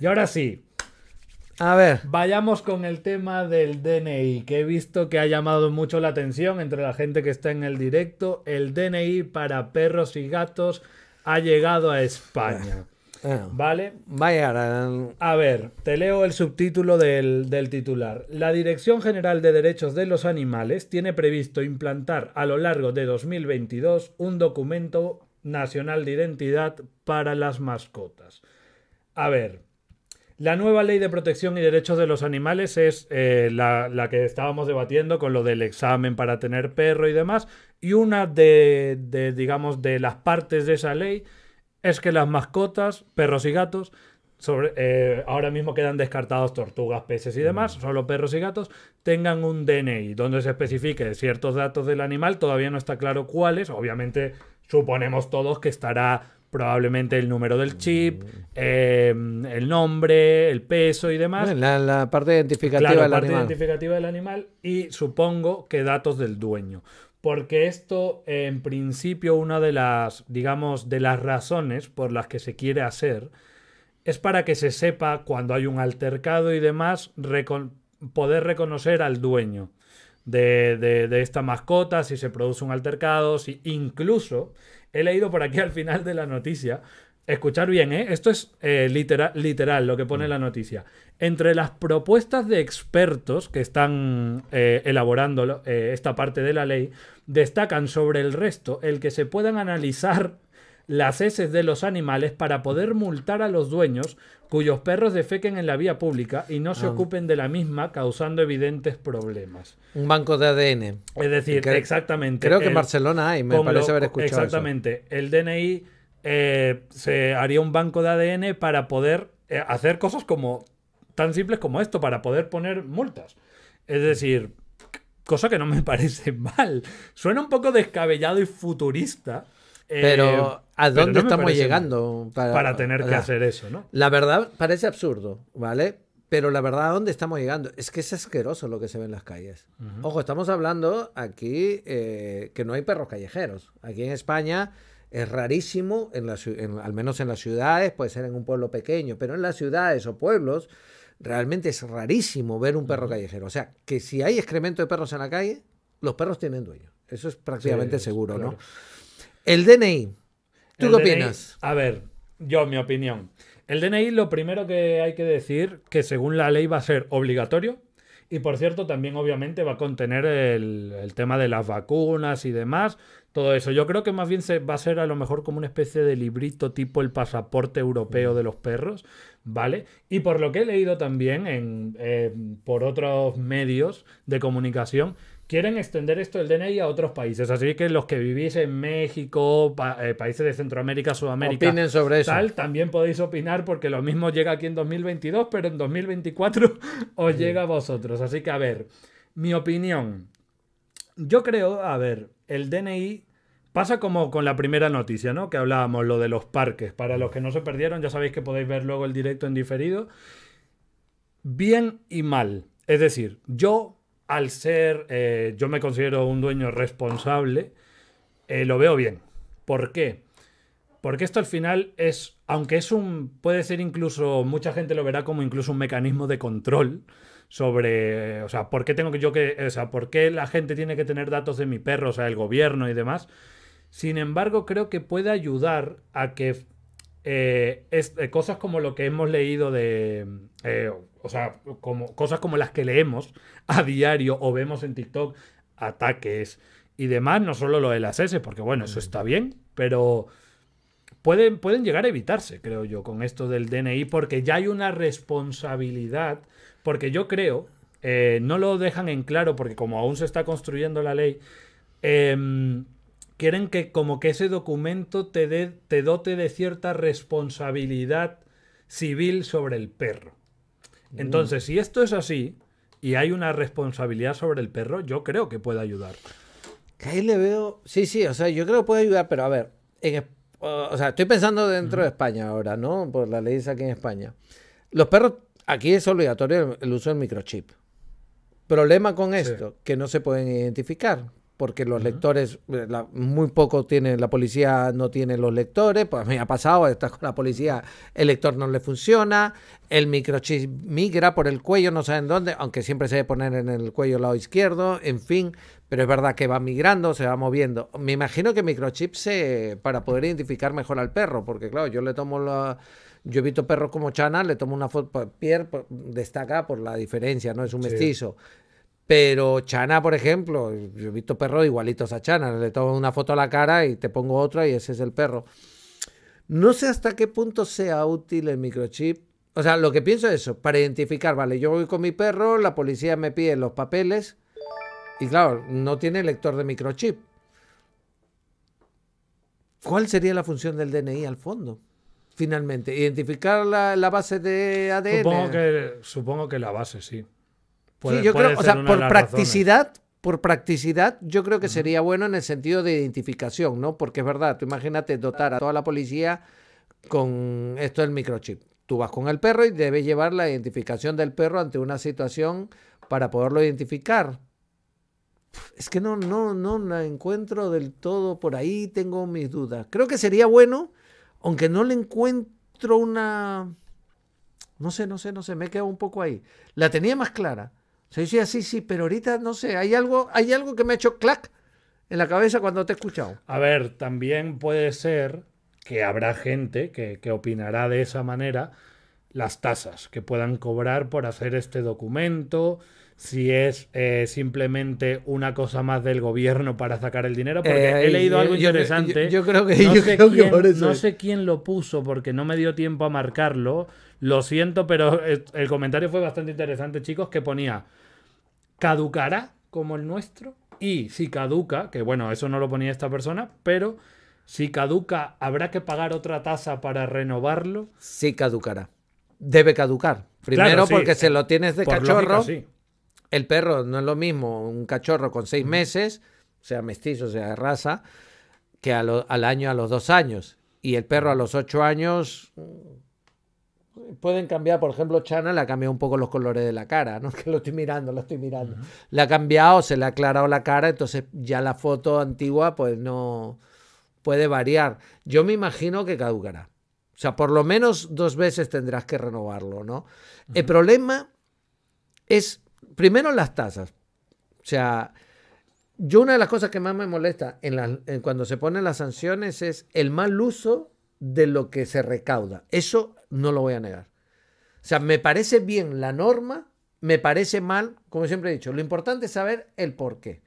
Y ahora sí. A ver. Vayamos con el tema del DNI, que he visto que ha llamado mucho la atención entre la gente que está en el directo. El DNI para perros y gatos ha llegado a España. Eh, eh. ¿Vale? Vaya. Em. A ver, te leo el subtítulo del, titular. La Dirección General de Derechos de los Animales tiene previsto implantar a lo largo de 2022 un documento nacional de identidad para las mascotas. A ver, la nueva ley de protección y derechos de los animales es eh, la, que estábamos debatiendo con lo del examen para tener perro y demás. Y una de, digamos, de las partes de esa ley es que las mascotas, perros y gatos, sobre, eh, ahora mismo quedan descartados tortugas, peces y demás, mm. solo perros y gatos, tengan un DNI donde se especifique ciertos datos del animal. Todavía no está claro cuáles. Obviamente suponemos todos que estará probablemente el número del chip, eh, el nombre, el peso y demás. La, parte identificativa animal. del parte animal. identificativa del animal y supongo que datos del dueño. Porque esto, en principio, una de las, digamos, de las razones por las que se quiere hacer es para que se sepa cuando hay un altercado y demás, poder reconocer al dueño de, de, esta mascota, si se produce un altercado, si incluso he leído por aquí al final de la noticia, escuchar bien, ¿eh? esto es eh, literal, literal lo que pone mm. la noticia, entre las propuestas de expertos que están eh, elaborando eh, esta parte de la ley, destacan sobre el resto el que se puedan analizar las heces de los animales para poder multar a los dueños cuyos perros defequen en la vía pública y no se ah. ocupen de la misma, causando evidentes problemas. Un banco de ADN. Es decir, exactamente. Creo que en Barcelona hay, me parece haber escuchado. Exactamente. El DNI eh, se haría un banco de ADN para poder eh, hacer cosas como tan simples como esto, para poder poner multas. Es decir, cosa que no me parece mal. Suena un poco descabellado y futurista pero eh, ¿a dónde estamos llegando? Para, tener que hacer eso, ¿no? La verdad parece absurdo, ¿vale? Pero la verdad, ¿a dónde estamos llegando? Es que es asqueroso lo que se ve en las calles. Ojo, estamos hablando aquí eh, que no hay perros callejeros. Aquí en España es rarísimo, en, al menos en las ciudades, puede ser en un pueblo pequeño, pero en las ciudades o pueblos realmente es rarísimo ver un perro callejero. O sea, que si hay excremento de perros en la calle, los perros tienen dueño. Eso es prácticamente seguro, ¿no? El DNI. ¿Tú qué opinas? A ver, yo, mi opinión. El DNI lo primero que hay que decir, que según la ley va a ser obligatorio. Y por cierto, también obviamente va a contener el, tema de las vacunas y demás. Todo eso. Yo creo que más bien se, va a ser a lo mejor como una especie de librito tipo el pasaporte europeo de los perros, ¿vale? Y por lo que he leído también en, eh, por otros medios de comunicación, quieren extender esto del DNI a otros países. Así que los que vivís en México, eh, países de Centroamérica, Sudamérica, opinen sobre eso. también podéis opinar porque lo mismo llega aquí en 2022, pero en 2024 os llega a vosotros. Así que, a ver, mi opinión. Yo creo, a ver, el DNI Pasa como con la primera noticia, ¿no? Que hablábamos, lo de los parques. Para los que no se perdieron, ya sabéis que podéis ver luego el directo en diferido. Bien y mal. Es decir, yo al ser, eh, yo me considero un dueño responsable, eh, lo veo bien. ¿Por qué? Porque esto al final es, aunque es un, puede ser incluso, mucha gente lo verá como incluso un mecanismo de control sobre, o sea, por qué tengo que yo que, o sea, por qué la gente tiene que tener datos de mi perro, o sea, el gobierno y demás. Sin embargo, creo que puede ayudar a que eh, cosas como lo que hemos leído de, o sea, como, cosas como las que leemos a diario o vemos en TikTok, ataques y demás, no solo lo de las S, porque bueno, eso está bien, pero pueden, pueden llegar a evitarse, creo yo, con esto del DNI, porque ya hay una responsabilidad, porque yo creo, eh, no lo dejan en claro, porque como aún se está construyendo la ley, em, quieren que como que ese documento te, te dote de cierta responsabilidad civil sobre el perro. Mm. Entonces, si esto es así y hay una responsabilidad sobre el perro, yo creo que puede ayudar. Que ahí le veo. Sí, sí, o sea, yo creo que puede ayudar, pero a ver, o sea, estoy pensando dentro de España ahora, ¿no? Por la ley aquí en España. Los perros, aquí es obligatorio el, uso del microchip. Problema con esto, que no se pueden identificar, porque los lectores, eh, muy poco tiene, la policía no tiene los lectores, pues me ha pasado, estás con la policía, el lector no le funciona, el microchip migra por el cuello, no saben dónde, aunque siempre se debe poner en el cuello lado izquierdo, en fin, pero es verdad que va migrando, se va moviendo. Me imagino que microchip se, para poder identificar mejor al perro, porque claro, yo le tomo la... Yo visto perros como Chana, le tomo una foto, Pierre destaca por la diferencia, ¿no? Es un mestizo pero Chana, por ejemplo, yo he visto perros igualitos a Chana, le tomo una foto a la cara y te pongo otra y ese es el perro. No sé hasta qué punto sea útil el microchip. O sea, lo que pienso es eso, para identificar, vale, yo voy con mi perro, la policía me pide los papeles y claro, no tiene lector de microchip. ¿Cuál sería la función del DNI al fondo? Finalmente, identificar la, base de ADN. supongo que la base, sí sí, yo creo, o sea, por practicidad, por practicidad, yo creo que sería bueno en el sentido de identificación, ¿no? Porque es verdad, tú imagínate dotar a toda la policía con esto del microchip. Tú vas con el perro y debes llevar la identificación del perro ante una situación para poderlo identificar. Es que no, no, no la encuentro del todo por ahí, tengo mis dudas. Creo que sería bueno, aunque no le encuentro una. No sé, no sé, no sé, me he quedado un poco ahí. La tenía más clara, se decía, sí, sí, pero ahorita no sé, hay algo, hay algo que me ha hecho clac en la cabeza cuando te he escuchado. A ver, también puede ser que habrá gente que opinará de esa manera las tasas que puedan cobrar por hacer este documento, si es eh, simplemente una cosa más del gobierno para sacar el dinero, porque he eh, leído eh, algo interesante. Yo, creo que, no, sé quién, no sé quién lo puso porque no me dio tiempo a marcarlo. Lo siento, pero el comentario fue bastante interesante, chicos, que ponía, ¿caducará como el nuestro? Y si caduca, que bueno, eso no lo ponía esta persona, pero si caduca, ¿habrá que pagar otra tasa para renovarlo? Sí, caducará. Debe caducar. Primero porque se lo tienes de cachorro. El perro no es lo mismo, un cachorro con seis meses, sea mestizo, sea de raza, que al año a los dos años. Y el perro a los ocho años pueden cambiar, por ejemplo, Chana le ha cambiado un poco los colores de la cara, ¿no? Que lo estoy mirando, lo estoy mirando. Le ha cambiado, se le ha aclarado la cara, entonces ya la foto antigua pues no puede variar. Yo me imagino que caducará. O sea, por lo menos dos veces tendrás que renovarlo, ¿no? El problema es primero las tasas. O sea, yo una de las cosas que más me molesta en, cuando se ponen las sanciones es el mal uso de lo que se recauda. Eso no lo voy a negar. O sea, me parece bien la norma, me parece mal, como siempre he dicho, lo importante es saber el por qué.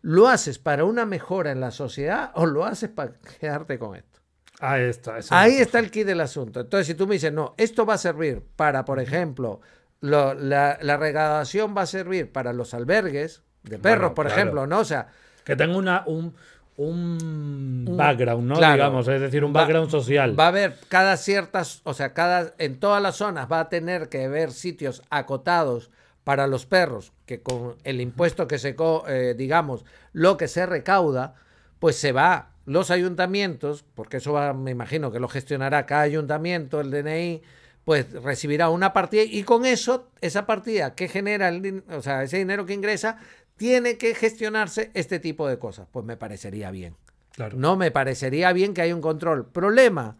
¿Lo haces para una mejora en la sociedad o lo haces para quedarte con esto? Ahí está. Ahí está el kit del asunto. Entonces, si tú me dices, no, esto va a servir para, por ejemplo, la, la, regadación va a servir para los albergues de perros, por ejemplo, ¿no? O sea, que tenga una, un, un background, ¿no? Digamos, es decir, un background social. Va a haber cada ciertas, o sea, cada en todas las zonas va a tener que haber sitios acotados para los perros, que con el impuesto que se, eh, digamos, lo que se recauda, pues se va los ayuntamientos, porque eso va, me imagino que lo gestionará cada ayuntamiento, el DNI, pues recibirá una partida y con eso, esa partida que genera, o sea, ese dinero que ingresa, tiene que gestionarse este tipo de cosas. Pues me parecería bien. Claro. No me parecería bien que haya un control. Problema.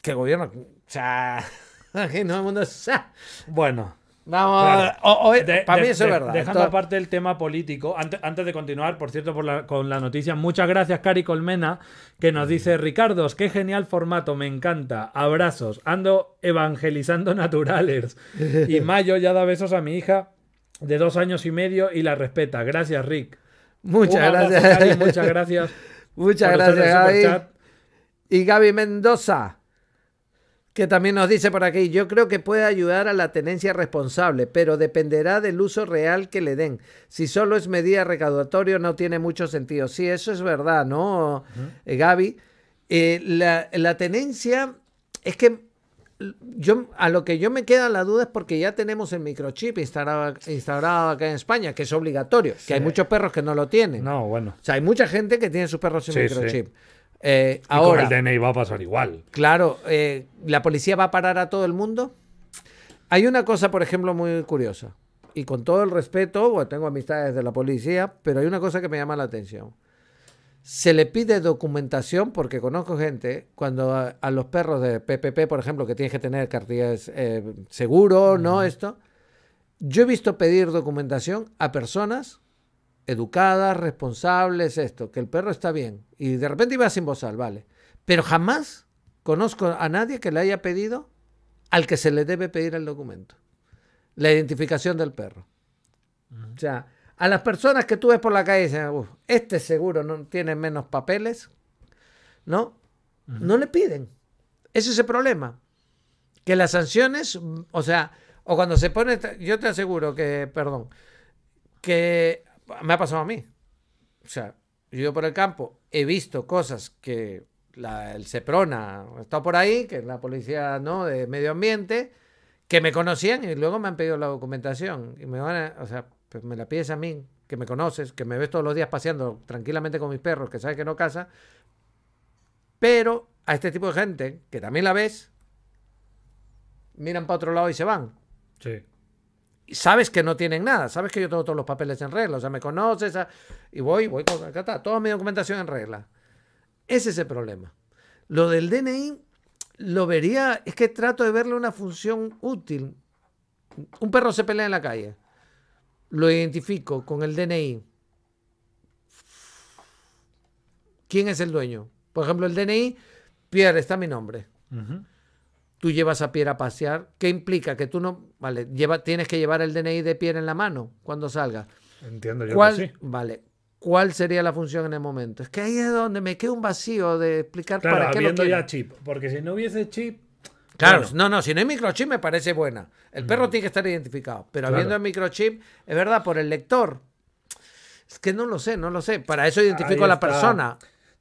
Que gobierno. O sea, el mundo. O sea, bueno, no, para mí eso es verdad. Dejando aparte el tema político, antes, de continuar, por cierto, con la noticia, muchas gracias, Cari Colmena, que nos dice: Ricardo, qué genial formato, me encanta. Abrazos, ando evangelizando naturales. Y Mayo ya da besos a mi hija de dos años y medio y la respeta. Gracias, Rick. Muchas gracias. Cari, muchas gracias. muchas gracias, Gaby. Y Gaby Mendoza que también nos dice por aquí, yo creo que puede ayudar a la tenencia responsable, pero dependerá del uso real que le den. Si solo es medida recaudatoria no tiene mucho sentido. Sí, eso es verdad, ¿no, eh, Gaby? Eh, la, tenencia es que yo a lo que yo me queda la duda es porque ya tenemos el microchip instalado instalado acá en España, que es obligatorio, que hay muchos perros que no lo tienen. No, bueno. O sea, hay mucha gente que tiene sus perros sin microchip. Eh, ahora. el DNI va a pasar igual. Claro, eh, ¿la policía va a parar a todo el mundo? Hay una cosa, por ejemplo, muy curiosa. Y con todo el respeto, tengo amistades de la policía, pero hay una cosa que me llama la atención. Se le pide documentación, porque conozco gente, cuando a, los perros de PPP, por ejemplo, que tienen que tener cartillas eh, seguro, ¿no? Esto. Yo he visto pedir documentación a personas educadas, responsables, esto, que el perro está bien. Y de repente iba sin bozal, vale. Pero jamás conozco a nadie que le haya pedido al que se le debe pedir el documento. La identificación del perro. O sea, a las personas que tú ves por la calle dicen, este seguro no tiene menos papeles, ¿no? No le piden. Ese es el problema. Que las sanciones, o sea, o cuando se pone, yo te aseguro que, perdón, que me ha pasado a mí. O sea, yo por el campo, he visto cosas que la, el Seprona estado por ahí, que es la policía ¿no? de medio ambiente, que me conocían y luego me han pedido la documentación. Y me van o sea, pues me la pides a mí, que me conoces, que me ves todos los días paseando tranquilamente con mis perros, que sabes que no casa. Pero a este tipo de gente, que también la ves, miran para otro lado y se van. Sí sabes que no tienen nada, sabes que yo tengo todos los papeles en regla, o sea, me conoces ah, y voy, voy con está, toda mi documentación en regla. Ese es el problema. Lo del DNI lo vería, es que trato de verle una función útil. Un perro se pelea en la calle, lo identifico con el DNI. ¿Quién es el dueño? Por ejemplo, el DNI, Pierre, está mi nombre tú llevas a Pierre a pasear, ¿qué implica? Que tú no, vale, lleva, tienes que llevar el DNI de Pierre en la mano cuando salga. Entiendo yo que sí. Vale. ¿Cuál sería la función en el momento? Es que ahí es donde me queda un vacío de explicar para qué habiendo lo ya chip, porque si no hubiese chip, Claro, no, no, si no hay microchip me parece buena. El perro mm. tiene que estar identificado. Pero habiendo el microchip, es verdad, por el lector. Es que no lo sé, no lo sé. Para eso identifico a la persona.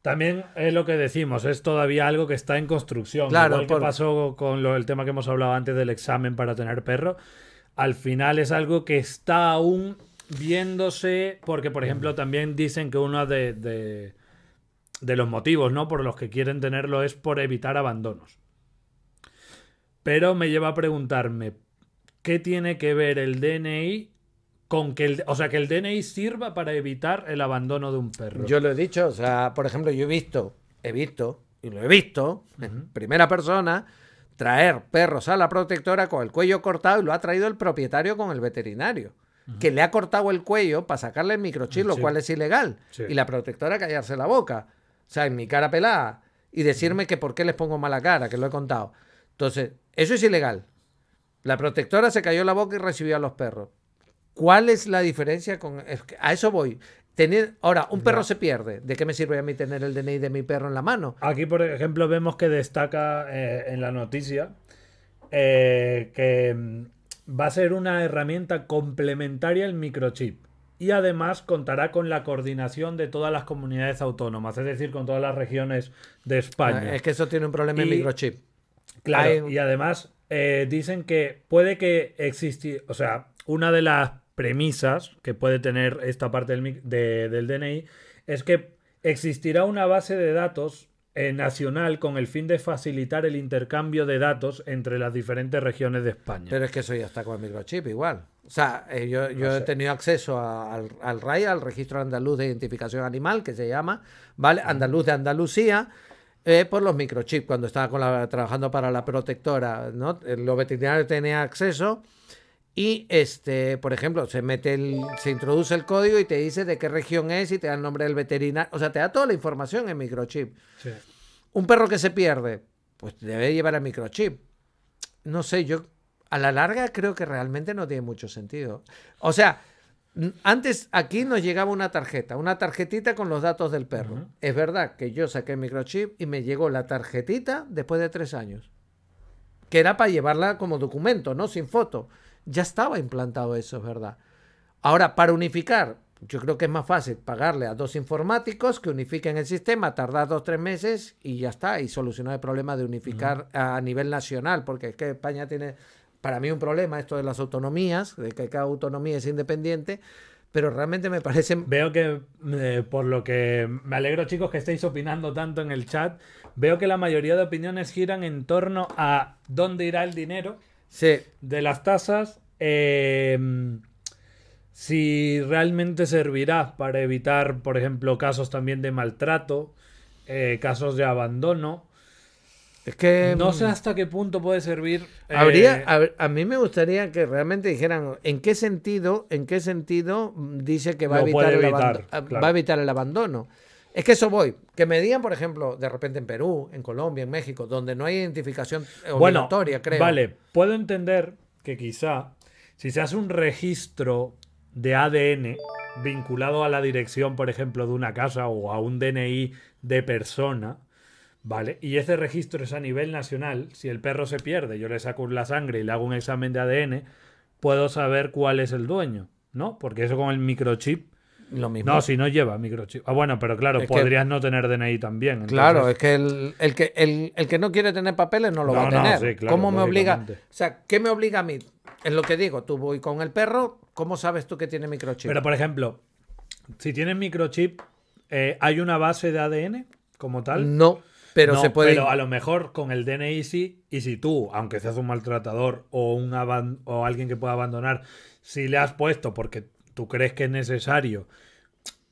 También es lo que decimos, es todavía algo que está en construcción. Claro, Igual que pasó con el tema que hemos hablado antes del examen para tener perro. Al final es algo que está aún viéndose, porque por ejemplo también dicen que uno de, los motivos ¿no? por los que quieren tenerlo es por evitar abandonos. Pero me lleva a preguntarme, ¿qué tiene que ver el DNI con que el, o sea, que el DNI sirva para evitar el abandono de un perro. Yo lo he dicho, o sea, por ejemplo, yo he visto, he visto, y lo he visto, en primera persona, traer perros a la protectora con el cuello cortado y lo ha traído el propietario con el veterinario. Que le ha cortado el cuello para sacarle el microchip, lo cual es ilegal. Y la protectora callarse la boca. O sea, en mi cara pelada. Y decirme que por qué les pongo mala cara, que lo he contado. Entonces, eso es ilegal. La protectora se cayó la boca y recibió a los perros. ¿Cuál es la diferencia con.? a eso voy. Tener, ahora, un perro se pierde. ¿De qué me sirve a mí tener el DNI de mi perro en la mano? Aquí, por ejemplo, vemos que destaca eh, en la noticia eh, que mm, va a ser una herramienta complementaria al microchip y además contará con la coordinación de todas las comunidades autónomas, es decir, con todas las regiones de España. Ah, es que eso tiene un problema en microchip. Claro, y además eh, dicen que puede que existir, o sea, una de las premisas que puede tener esta parte del, del DNI es que existirá una base de datos eh, nacional con el fin de facilitar el intercambio de datos entre las diferentes regiones de España. Pero es que eso ya está con el microchip igual. O sea, eh, yo, he tenido acceso al, al RAI, al Registro Andaluz de Identificación Animal, que se llama, ¿vale? Andaluz de Andalucía. Eh, por los microchips, cuando estaba trabajando para la protectora, ¿no? Los veterinarios tenían acceso y este, por ejemplo, se mete el, se introduce el código y te dice de qué región es y te da el nombre del veterinario. O sea, te da toda la información en microchip. Un perro que se pierde, pues debe llevar a microchip. No sé, yo a la larga creo que realmente no tiene mucho sentido. O sea, antes aquí nos llegaba una tarjeta, una tarjetita con los datos del perro. Es verdad que yo saqué microchip y me llegó la tarjetita después de tres años. Que era para llevarla como documento, ¿no? Sin foto ya estaba implantado eso, es verdad. Ahora, para unificar, yo creo que es más fácil pagarle a dos informáticos que unifiquen el sistema, tardar dos, tres meses y ya está, y solucionar el problema de unificar a nivel nacional, porque es que España tiene, para mí, un problema esto de las autonomías, de que cada autonomía es independiente. Pero realmente me parece... Veo que, eh, por lo que me alegro chicos que estéis opinando tanto en el chat, veo que la mayoría de opiniones giran en torno a dónde irá el dinero, sí. de las tasas, em, si realmente servirá para evitar, por ejemplo, casos también de maltrato, eh, casos de abandono. Es que. No mm, sé hasta qué punto puede servir. Habría. Eh, a, mí me gustaría que realmente dijeran en qué sentido, en qué sentido mm, dice que va evitar, ah, va a evitar el abandono. Es que eso voy. Que me digan, por ejemplo, de repente en Perú, en Colombia, en México, donde no hay identificación obligatoria, creo. Vale, puedo entender que quizá si se hace un registro de ADN vinculado a la dirección, por ejemplo, de una casa o a un DNI de persona, ¿vale? Y ese registro es a nivel nacional. Si el perro se pierde, yo le saco la sangre y le hago un examen de ADN, puedo saber cuál es el dueño, ¿no? Porque eso con el microchip no, si no lleva microchip. Ah, bueno, pero claro, podrías no tener DNI también. Claro, es que el, que el, que no quiere tener papeles no lo va a tener. ¿Cómo me obliga? O sea, ¿qué me obliga a mí? Es lo que digo, tú voy con el perro, ¿cómo sabes tú que tiene microchip? Pero, por ejemplo, si tienes microchip, eh, ¿hay una base de ADN como tal? No. Pero se puede. Pero a lo mejor con el DNI sí, y si tú, aunque seas un maltratador o, un o alguien que pueda abandonar, si le has puesto porque ¿Tú crees que es necesario?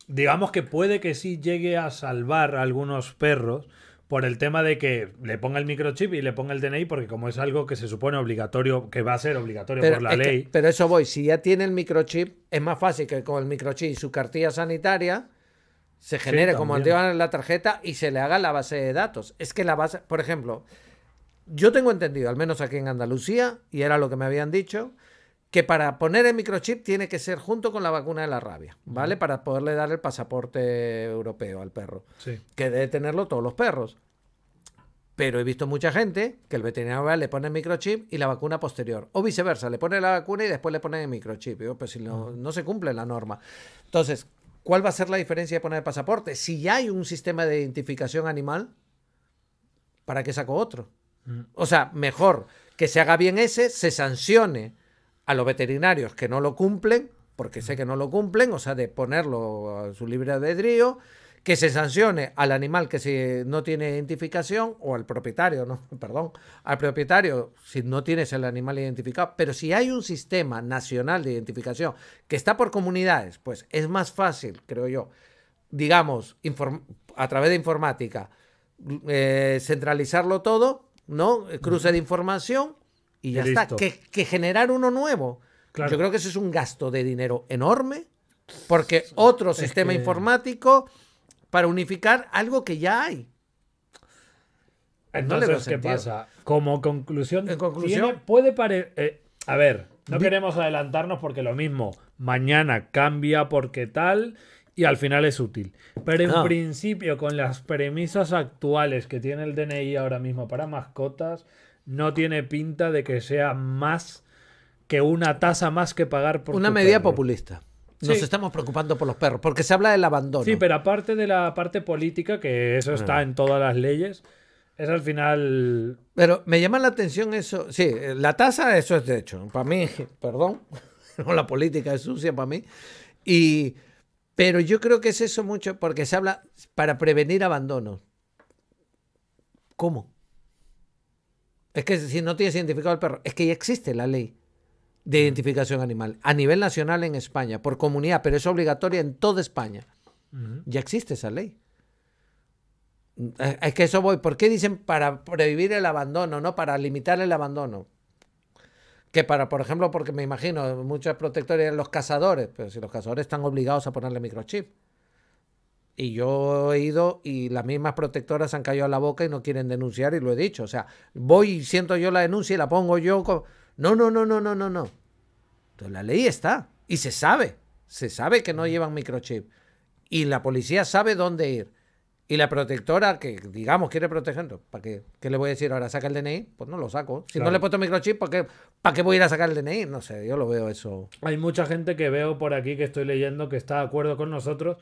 Digamos que puede que sí llegue a salvar a algunos perros por el tema de que le ponga el microchip y le ponga el DNI, porque como es algo que se supone obligatorio, que va a ser obligatorio por la ley. pero eso voy, si ya tiene el microchip, es más fácil que con el microchip y su cartilla sanitaria se genere como van en la tarjeta y se le haga la base de datos. Es que la base, por ejemplo, yo tengo entendido, al menos aquí en Andalucía, y era lo que me habían dicho, que para poner el microchip tiene que ser junto con la vacuna de la rabia, ¿vale? Para poderle dar el pasaporte europeo al perro, sí. que debe tenerlo todos los perros. Pero he visto mucha gente que el veterinario le pone el microchip y la vacuna posterior. O viceversa, le pone la vacuna y después le pone el microchip. pues si no, no se cumple la norma. Entonces, ¿cuál va a ser la diferencia de poner el pasaporte? Si ya hay un sistema de identificación animal, ¿para qué saco otro? O sea, mejor que se haga bien ese, se sancione a los veterinarios que no lo cumplen, porque sé que no lo cumplen, o sea, de ponerlo a su libre albedrío, que se sancione al animal que si no tiene identificación o al propietario, no, perdón, al propietario si no tienes el animal identificado, pero si hay un sistema nacional de identificación que está por comunidades, pues es más fácil, creo yo, digamos, a través de informática, eh, centralizarlo todo, ¿no? Cruce de información y ya está. Que, generar uno nuevo. Yo creo que eso es un gasto de dinero enorme, porque otro sistema informático para unificar algo que ya hay. Entonces, ¿qué pasa? Como conclusión, ¿En conclusión? puede parecer... Eh, a ver, no queremos adelantarnos porque lo mismo, mañana cambia porque tal y al final es útil. Pero en principio, con las premisas actuales que tiene el DNI ahora mismo para mascotas, no tiene pinta de que sea más que una tasa más que pagar por una medida populista. Nos estamos preocupando por los perros, porque se habla del abandono. Sí, pero aparte de la parte política, que eso está ah. en todas las leyes, es al final. Pero me llama la atención eso. Sí, la tasa, eso es de hecho. Para mí, perdón, la política es sucia para mí. Y, pero yo creo que es eso mucho, porque se habla para prevenir abandono. ¿Cómo? Es que si no tienes identificado al perro, es que ya existe la ley de identificación animal a nivel nacional en España, por comunidad, pero es obligatoria en toda España. Ya existe esa ley. Es que eso voy. ¿Por qué dicen para prohibir el abandono, no? Para limitar el abandono. Que para, por ejemplo, porque me imagino, muchas protectores los cazadores, pero si los cazadores están obligados a ponerle microchip. Y yo he ido y las mismas protectoras han caído a la boca y no quieren denunciar y lo he dicho. O sea, voy y siento yo la denuncia y la pongo yo. No, no, no, no, no, no, no. Entonces la ley está y se sabe. Se sabe que no llevan microchip. Y la policía sabe dónde ir. Y la protectora que, digamos, quiere protegernos, ¿para qué? ¿Qué le voy a decir ahora? ¿Saca el DNI? Pues no lo saco. Si no le he puesto microchip, ¿para ¿para qué voy a ir a sacar el DNI? No sé, yo lo veo eso. Hay mucha gente que veo por aquí que estoy leyendo que está de acuerdo con nosotros